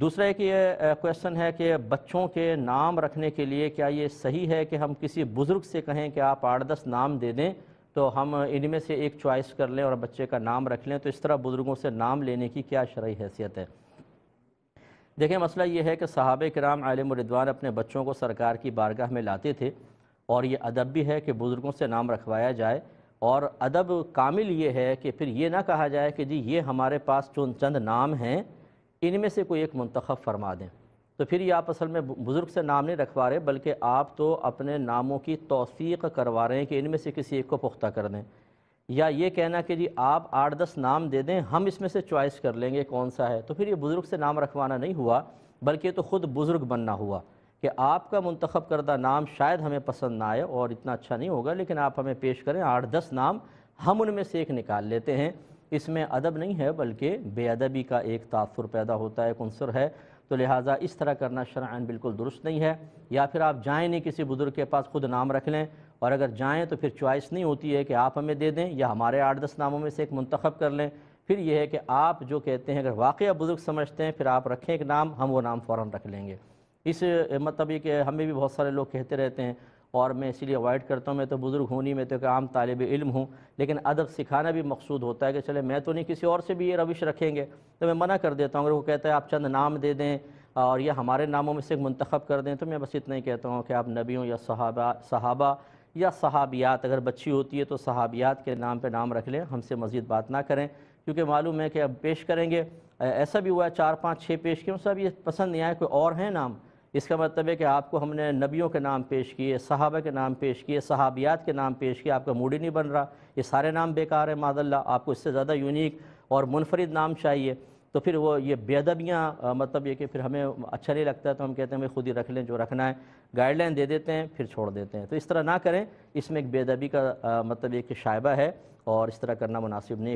दूसरा एक ये क्वेश्चन है कि बच्चों के नाम रखने के लिए क्या ये सही है कि हम किसी बुज़ुर्ग से कहें कि आप आठ दस नाम दे दें तो हम इनमें से एक चॉइस कर लें और बच्चे का नाम रख लें तो इस तरह बुज़ुर्गों से नाम लेने की क्या शर्य हैसियत है देखें मसला ये है कि साहब कराम आलमरिदवान अपने बच्चों को सरकार की बारगाह में लाते थे और ये अदब भी है कि बुज़ुर्गों से नाम रखवाया जाए और अदब कामिल ये है कि फिर ये ना कहा जाए कि जी ये हमारे पास चुन चंद नाम हैं इनमें से कोई एक मंतखब फरमा दें तो फिर ये आप असल में बुज़ुर्ग से नाम नहीं रखवा रहे बल्कि आप तो अपने नामों की तोसीक करवा रहे हैं कि इनमें से किसी एक को पुख्ता कर दें या ये कहना कि जी आप आठ दस नाम दे दें हम इसमें से चॉइस कर लेंगे कौन सा है तो फिर ये बुज़ुर्ग से नाम रखवाना नहीं हुआ बल्कि तो ख़ुद बुज़ुर्ग बनना हुआ कि आपका मंतखब करदा नाम शायद हमें पसंद ना आए और इतना अच्छा नहीं होगा लेकिन आप हमें पेश करें आठ दस नाम हम उनमें से एक निकाल लेते हैं इसमें अदब नहीं है बल्कि बेअदबी का एक तासर पैदा होता है एक अनसर है तो लिहाजा इस तरह करना शरा बिल्कुल दुरुस्त नहीं है या फिर आप जाएँ नहीं किसी बुज़ुर्ग के पास ख़ुद नाम रख लें और अगर जाएँ तो फिर चॉइस नहीं होती है कि आप हमें दे दें या हमारे आठ दस नामों में से एक मंतखब कर लें फिर यह है कि आप जो कहते हैं अगर वाक़ बुज़ुर्ग समझते हैं फिर आप रखें एक नाम हम वो नाम फ़ौर रख लेंगे इस मतलब ये कि हमें भी बहुत सारे लोग कहते रहते हैं और मैं इसीलिए अवॉइड करता हूँ मैं तो बुज़ुर्ग हूँ नहीं मैं तो एक आम तालब इल्म हूँ लेकिन अदब सिखाना भी मकसूद होता है कि चले मैं तो नहीं किसी और से भी ये रविश रखेंगे तो मैं मना कर देता हूँ अगर वो कहता है आप चंद नाम दे दें और यह हमारे नामों में से मंतखब कर दें तो मैं बस इतना ही कहता हूँ कि आप नबियों या सहाबा सहाबा या सहाबियात अगर बच्ची होती है तो सहाबियात के नाम पर नाम रख लें हमसे मज़ीद बात ना करें क्योंकि मालूम है कि अब पेश करेंगे ऐसा भी हुआ है चार पाँच छः पेश क्यों सब ये पसंद नहीं आए कोई और हैं नाम इसका मतलब है कि आपको हमने नबियों के नाम पेश किए सहाबा के नाम पेश किए सहाबियात के नाम पेश किए आपका मूड ही नहीं बन रहा ये सारे नाम बेकार हैं मादल्ला आपको इससे ज़्यादा यूनिक और मुनफरद नाम चाहिए तो फिर वो ये बेदबियाँ मतलब ये कि फिर हमें अच्छा नहीं लगता तो हम कहते हैं हमें खुद ही रख लें जो रखना है गाइडलाइन दे देते हैं फिर छोड़ देते हैं तो इस तरह ना करें इसमें एक बेदबी का मतलब ये कि शायबा है और इस तरह करना मुनासिब नहीं